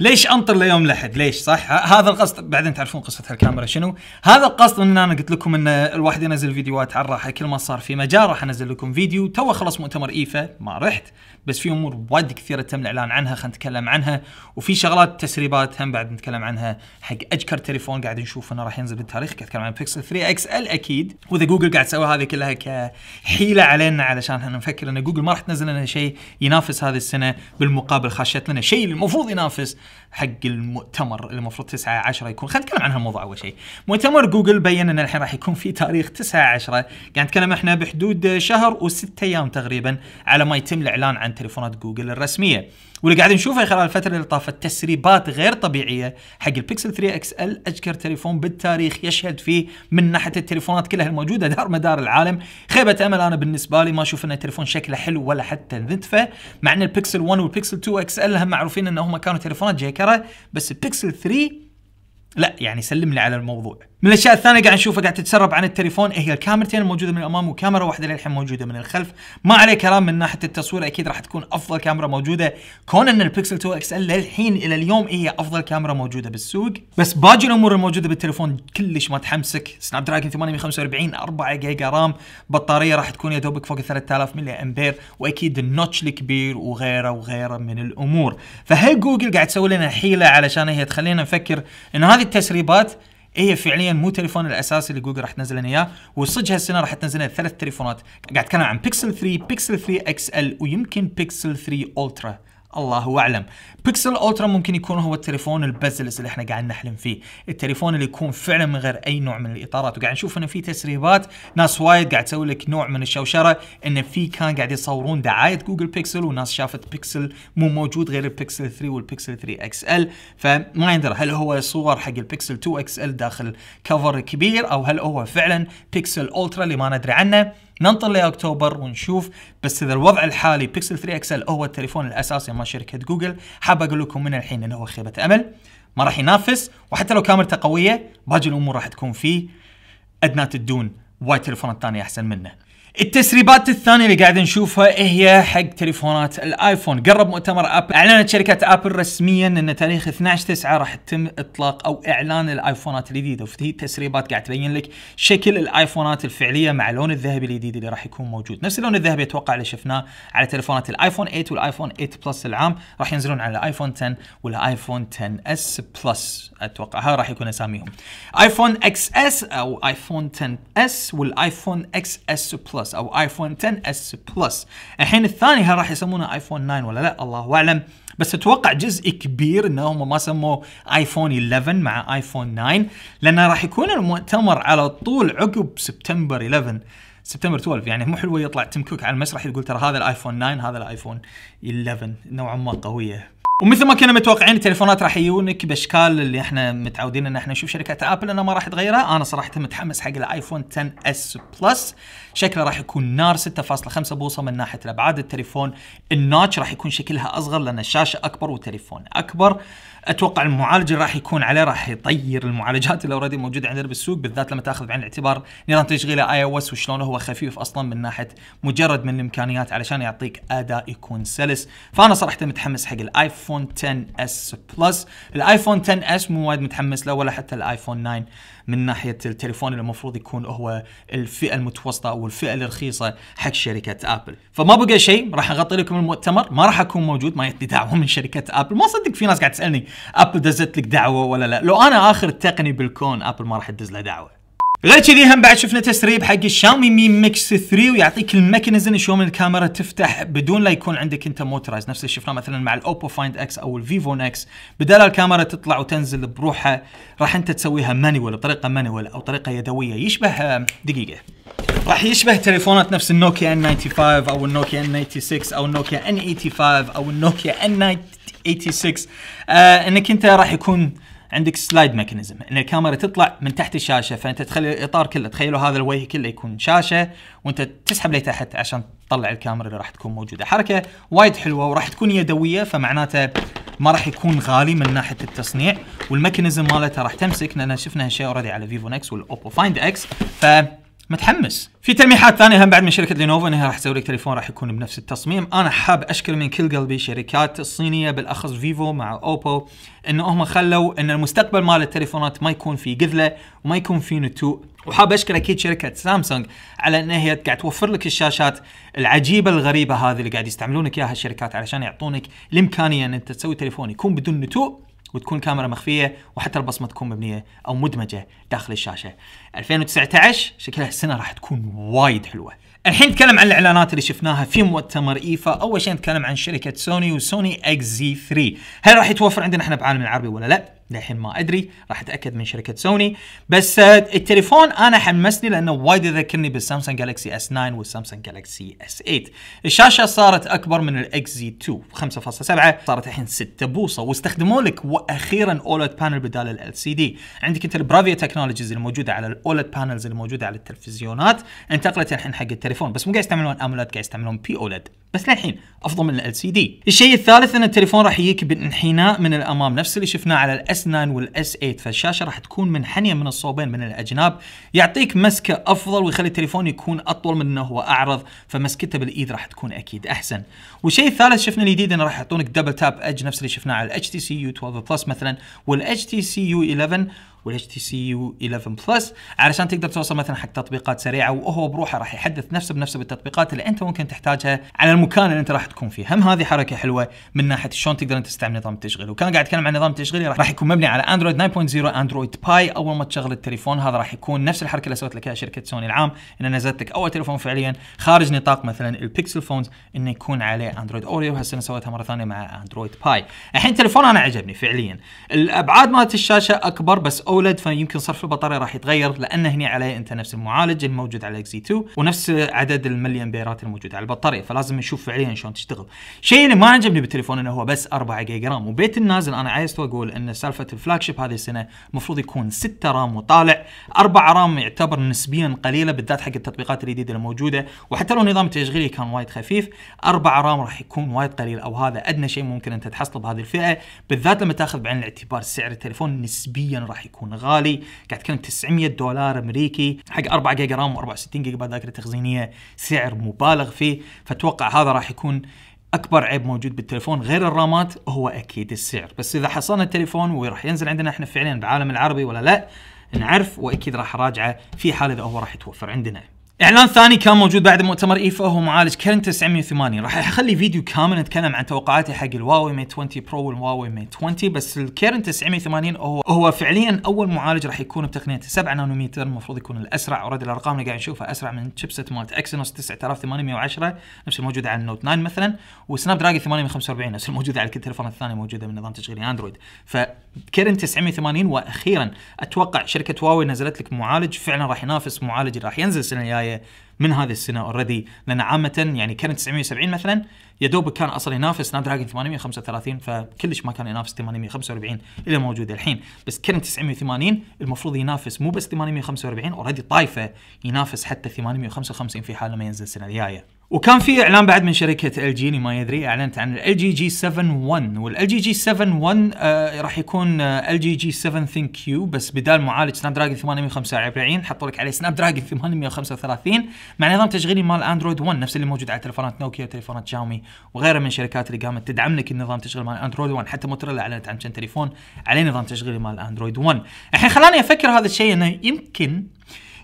ليش انطر ليوم الاحد؟ ليش صح؟ هذا القصد بعدين تعرفون قصه هالكاميرا شنو؟ هذا القصد ان انا قلت لكم ان الواحد ينزل فيديوهات على الراحه كل ما صار في مجال راح انزل لكم فيديو تو خلص مؤتمر ايفا ما رحت بس في امور وايد كثيره تم الاعلان عنها خلينا نتكلم عنها وفي شغلات تسريبات هم بعد نتكلم عنها حق اجكر تليفون قاعد نشوف انه راح ينزل بالتاريخ قاعد اتكلم عن بيكسل 3 اكس ال اكيد واذا جوجل قاعد تسوي هذه كلها كحيله علينا علشان احنا نفكر ان جوجل ما راح تنزل لنا شيء ينافس هذه السنه بالمقابل خاشت لنا شيء المفروض ينافس حق المؤتمر اللي المفروض 9 10 يكون خلينا نتكلم عن هالموضوع اول شيء مؤتمر جوجل بين ان الحين راح يكون في تاريخ 9 10 قاعد نتكلم احنا بحدود شهر وست ايام تقريبا على ما يتم الاعلان عن تليفونات جوجل الرسميه واللي قاعد نشوفه خلال الفتره اللي طافت تسريبات غير طبيعيه حق البيكسل 3 اكس ال اجكر تليفون بالتاريخ يشهد فيه من ناحيه التليفونات كلها الموجوده دار مدار العالم خيبه امل انا بالنسبه لي ما اشوف ان التليفون شكله حلو ولا حتى نتفه مع ان البيكسل 1 والبيكسل 2 اكس ال هم معروفين انهم كانوا تليفونات جيكره بس بيكسل 3 لا يعني سلم لي على الموضوع من الاشياء الثانيه قاعد نشوفها قاعد تتسرب عن التليفون هي الكاميرتين الموجوده من الامام وكاميرا واحده للحين موجوده من الخلف ما عليه كلام من ناحيه التصوير اكيد راح تكون افضل كاميرا موجوده كون ان البيكسل 2 اكس ال للحين الى اليوم هي افضل كاميرا موجوده بالسوق بس باقي الامور الموجوده بالتليفون كلش ما تحمسك سناب دراجون 845 4 جيجا رام بطاريه راح تكون يا دوبك فوق 3000 ملي امبير واكيد النوتش الكبير وغيره وغيره من الامور فهل جوجل قاعد تسوي لنا حيله علشان هي تخلينا نفكر ان هذه التسريبات هي فعليا مو تليفون الاساسي اللي جوجل راح تنزل اياه وصدق هالسنه راح تنزل ثلاث تليفونات قاعد اتكلم عن بيكسل 3 بيكسل 3 اكس ال ويمكن بيكسل 3 الترا الله اعلم بيكسل الترا ممكن يكون هو التليفون البزلس اللي احنا قاعد نحلم فيه التليفون اللي يكون فعلا من غير اي نوع من الاطارات وقاعد نشوف انه في تسريبات ناس وايد قاعد تسوي لك نوع من الشوشره انه في كان قاعد يصورون دعايه جوجل بيكسل وناس شافت بيكسل مو موجود غير البيكسل 3 والبيكسل 3 اكس ال فما يندرى هل هو صور حق البيكسل 2 اكس ال داخل كفر كبير او هل هو فعلا بيكسل الترا اللي ما ندري عنه ننطر لاكتوبر ونشوف بس اذا الوضع الحالي بيكسل 3 اكسل هو التليفون الاساسي مال شركه جوجل حاب اقول لكم من الحين انه هو خيبه امل ما راح ينافس وحتى لو كاميرته قويه باقي الامور راح تكون فيه ادنى تدون وايد تليفونات ثانيه احسن منه التسريبات الثانية اللي قاعد نشوفها هي حق تليفونات الايفون، قرب مؤتمر ابل، اعلنت شركة ابل رسميا ان تاريخ 12 9 راح يتم اطلاق او اعلان الايفونات الجديدة، وفي التسريبات قاعد تبين لك شكل الايفونات الفعلية مع اللون الذهبي الجديد اللي راح يكون موجود، نفس اللون الذهبي اتوقع اللي شفناه على تليفونات الايفون 8 والايفون 8 بلس العام، راح ينزلون على الايفون 10 والايفون 10 اس بلس، اتوقع هذا راح يكون اساميهم. ايفون اكس اس او ايفون 10 اس والايفون اكس اس بلس بلس او ايفون 10 اس بلس الحين الثاني هل راح يسمونه ايفون 9 ولا لا الله اعلم بس اتوقع جزء كبير انهم ما سموه ايفون 11 مع ايفون 9 لانه راح يكون المؤتمر على طول عقب سبتمبر 11 سبتمبر 12 يعني مو حلوه يطلع تيم كوك على المسرح يقول ترى هذا الايفون 9 هذا الايفون 11 نوعا ما قويه ومثل ما كنا متوقعين التليفونات راح يجونك باشكال اللي احنا متعودين ان احنا نشوف شركات ابل انها ما راح تغيرها، انا صراحه متحمس حق الايفون 10 اس بلس شكله راح يكون نار 6.5 بوصه من ناحيه الابعاد التليفون الناتش راح يكون شكلها اصغر لان الشاشه اكبر والتليفون اكبر اتوقع المعالج اللي راح يكون عليه راح يطير المعالجات اللي اوريدي موجوده عندنا بالسوق بالذات لما تاخذ بعين الاعتبار نظام تشغيله اي او اس وشلون هو خفيف اصلا من ناحيه مجرد من الامكانيات علشان يعطيك اداء يكون سلس فانا صراحه متحمس حق الايفون 10 اس بلس الايفون 10 اس مو وايد متحمس له ولا حتى الايفون 9 من ناحيه التليفون اللي المفروض يكون هو الفئه المتوسطه او الفئه الرخيصه حق شركه ابل فما بقى شيء راح اغطي لكم المؤتمر ما راح اكون موجود ما يتني دعوه من شركه ابل ما صدق في ناس قاعد تسالني ابل دزت لك دعوه ولا لا لو انا اخر التقني بالكون ابل ما راح تدز له دعوه غير كذي هم بعد شفنا تسريب حق الشاومي مي ميكس 3 ويعطيك الميكانيزم شلون الكاميرا تفتح بدون لا يكون عندك انت موتورايز نفس اللي شفناه مثلا مع الاوبو فايند اكس او الفيفو اكس بدل الكاميرا تطلع وتنزل بروحها راح انت تسويها مانيوال بطريقه مانيوال او طريقه يدويه يشبه آه، دقيقه راح يشبه تليفونات نفس النوكيا ان 95 او النوكيا ان 96 او النوكيا ان 85 او النوكيا ان آه، 86 انك انت راح يكون عندك سلايد ميكانيزم ان الكاميرا تطلع من تحت الشاشه فانت تخلي الاطار كله تخيلوا هذا الوجه كله يكون شاشه وانت تسحب لتحت عشان تطلع الكاميرا اللي راح تكون موجوده حركه وايد حلوه وراح تكون يدويه فمعناته ما راح يكون غالي من ناحيه التصنيع والميكانيزم مالته راح تمسك لان شفنا هالشيء اوريدي على فيفو نكس والاوبو فايند اكس ف متحمس في تلميحات ثانيه هم بعد من شركه لينوفو انها راح تسوي لك تليفون راح يكون بنفس التصميم انا حاب اشكر من كل قلبي الشركات الصينيه بالاخص فيفو مع اوبو انه هم خلوا ان المستقبل مال التليفونات ما يكون في قذله وما يكون في نتوء وحاب اشكر اكيد شركه سامسونج على انها هي قاعد توفر لك الشاشات العجيبه الغريبه هذه اللي قاعد يستعملونك اياها الشركات علشان يعطونك الامكانيه ان انت تسوي تليفون يكون بدون نتوء وتكون كاميرا مخفيه وحتى البصمه تكون مبنيه او مدمجه داخل الشاشه. 2019 شكلها السنه راح تكون وايد حلوه. الحين نتكلم عن الاعلانات اللي شفناها في مؤتمر ايفا، اول شيء نتكلم عن شركه سوني وسوني اكس زي 3. هل راح يتوفر عندنا احنا بعالم العربي ولا لا؟ للحين ما ادري راح اتاكد من شركه سوني بس آه، التليفون انا حمسني لانه وايد يذكرني بالسامسونج جالكسي اس 9 والسامسونج جالكسي اس 8 الشاشه صارت اكبر من الاكس زي 2 5.7 صارت الحين 6 بوصه واستخدموا لك واخيرا اولد بانل بدال ال سي دي عندك انت البرافيا تكنولوجيز الموجوده على الاولد بانلز الموجوده على التلفزيونات انتقلت الحين حق التليفون بس مو قاعد يستعملون امولد قاعد يستعملون بي اولد بس للحين افضل من ال سي دي. الشيء الثالث ان التليفون راح يجيك بانحناء من الامام نفس اللي شفناه على الاس 9 والاس 8 فالشاشه راح تكون منحنيه من الصوبين من الاجناب يعطيك مسكه افضل ويخلي التليفون يكون اطول من انه هو اعرض فمسكته بالايد راح تكون اكيد احسن. والشيء الثالث شفنا الجديد انه راح يعطونك دبل تاب اج نفس اللي شفناه على الاتش تي سي يو 12 بلس مثلا والاتش تي سي يو 11 والاتش تي سي يو 11 بلس علشان تقدر توصل مثلا حق تطبيقات سريعه وهو بروحه راح يحدث نفسه بنفسه بالتطبيقات اللي انت ممكن تحتاجها على المكان اللي انت راح تكون فيه هم هذه حركه حلوه من ناحيه شلون تقدر انت تستعمل نظام التشغيل وكان قاعد اتكلم عن نظام التشغيل راح يكون مبني على اندرويد 9.0 اندرويد باي اول ما تشغل التليفون هذا راح يكون نفس الحركه اللي سوت لك اياها شركه سوني العام ان نزلت لك اول تليفون فعليا خارج نطاق مثلا البيكسل فونز انه يكون عليه اندرويد اوريو هالسنه سويتها مره ثانيه مع اندرويد باي الحين تليفون انا عجبني فعليا الابعاد مالت الشاشه اكبر بس اولد فيمكن صرف البطاريه راح يتغير لان هنا عليه انت نفس المعالج الموجود على اكس 2 e ونفس عدد الملي امبيرات الموجود على البطاريه فلازم نشوف فعليا شلون تشتغل الشيء اللي ما عجبني بالتليفون انه هو بس 4 جيجا رام وبيت النازل انا عايز اقول ان سالفه الفلاج شيب هذه السنه المفروض يكون 6 رام وطالع 4 رام يعتبر نسبيا قليله بالذات حق التطبيقات الجديده الموجوده وحتى لو نظام التشغيلي كان وايد خفيف 4 رام راح يكون وايد قليل او هذا ادنى شيء ممكن انت تحصله بهذه الفئه بالذات لما تاخذ بعين الاعتبار سعر التليفون نسبيا راح يكون يكون غالي قاعد تتكلم 900 دولار امريكي حق 4 جيجا رام و64 جيجا بايت ذاكره تخزينيه سعر مبالغ فيه فاتوقع هذا راح يكون اكبر عيب موجود بالتليفون غير الرامات هو اكيد السعر بس اذا حصلنا التليفون وراح ينزل عندنا احنا فعليا بالعالم العربي ولا لا نعرف واكيد راح اراجعه في حال اذا هو راح يتوفر عندنا اعلان ثاني كان موجود بعد مؤتمر ايفا هو معالج كرن 980 راح اخلي فيديو كامل نتكلم عن توقعاتي حق الواوي مي 20 برو والواوي مي 20 بس الكرن 980 هو هو فعليا اول معالج راح يكون بتقنيه 7 نانومتر المفروض يكون الاسرع اوريدي الارقام اللي قاعد نشوفها اسرع من شيبسيت مالت اكسينوس 9810 نفس الموجود على النوت 9 مثلا وسناب دراجون 845 نفس الموجوده على كل تليفون الثانيه موجوده من نظام تشغيلي اندرويد فكرن 980 واخيرا اتوقع شركه واوي نزلت لك معالج فعلا راح ينافس معالج اللي راح ينزل السنه الجايه البدايه من هذه السنه اوريدي لان عامه يعني كان 970 مثلا يا دوبك كان اصلا ينافس سناب دراجون 835 فكلش ما كان ينافس 845 الى موجوده الحين بس كان 980 المفروض ينافس مو بس 845 اوريدي طايفه ينافس حتى 855 في حال ما ينزل السنه الجايه وكان في اعلان بعد من شركه ال جي اللي ما يدري اعلنت عن ال جي جي 7 1 وال جي جي 7 آه راح يكون ال جي جي 7 ثينك كيو بس بدال معالج سناب دراجون 845 حطوا لك عليه سناب دراجون 835 مع نظام تشغيلي مال اندرويد 1 نفس اللي موجود على تلفونات نوكيا وتليفونات شاومي وغيرها من الشركات اللي قامت تدعم لك النظام تشغيل مال اندرويد 1 حتى موتريلا اعلنت عن تليفون عليه نظام تشغيلي مال اندرويد 1 الحين خلاني افكر هذا الشيء انه يمكن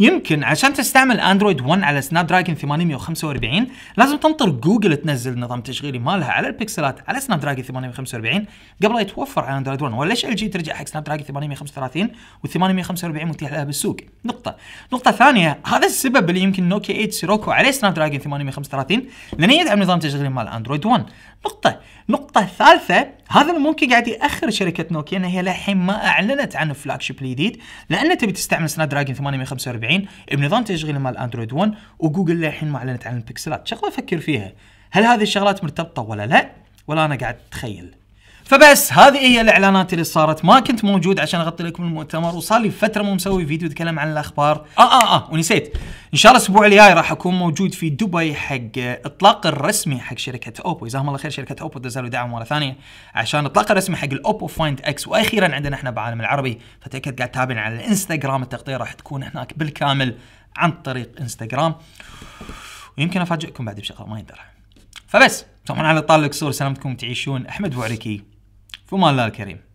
يمكن عشان تستعمل اندرويد 1 على سناب دراجون 845 لازم تنطر جوجل تنزل نظام تشغيلي مالها على البكسلات على سناب دراجون 845 قبل لا يتوفر على اندرويد 1 ولا ليش ال جي ترجع حق سناب دراجون 835 و 845 متيح لها بالسوق نقطه نقطه ثانيه هذا السبب اللي يمكن نوكيا 8 سيروكو عليه سناب دراجون 835 لانه يدعم نظام تشغيلي مال اندرويد 1 نقطه نقطه ثالثه هذا الممكن ممكن قاعد ياخر شركه نوكيا ان هي للحين ما اعلنت عن فلاج شيب الجديد لان تبي تستعمل سناب دراجون 845 المتابعين بنظام تشغيل مال اندرويد 1 وجوجل للحين ما اعلنت عن البكسلات شغله افكر فيها هل هذه الشغلات مرتبطه ولا لا ولا انا قاعد اتخيل فبس هذه هي الاعلانات اللي صارت ما كنت موجود عشان اغطي لكم المؤتمر وصار لي فتره مو مسوي فيديو اتكلم عن الاخبار اه اه اه ونسيت ان شاء الله الاسبوع الجاي راح اكون موجود في دبي حق اطلاق الرسمي حق شركه اوبو جزاهم الله خير شركه اوبو دزلوا دعم مره ثانيه عشان اطلاق الرسمي حق الاوبو فايند اكس واخيرا عندنا احنا بعالم العربي فتاكد قاعد تابعنا على الانستغرام التغطيه راح تكون هناك بالكامل عن طريق انستغرام ويمكن افاجئكم بعد بشغله ما يندرى فبس طبعا على طال الكسور سلامتكم تعيشون احمد بوعريكي في الله الكريم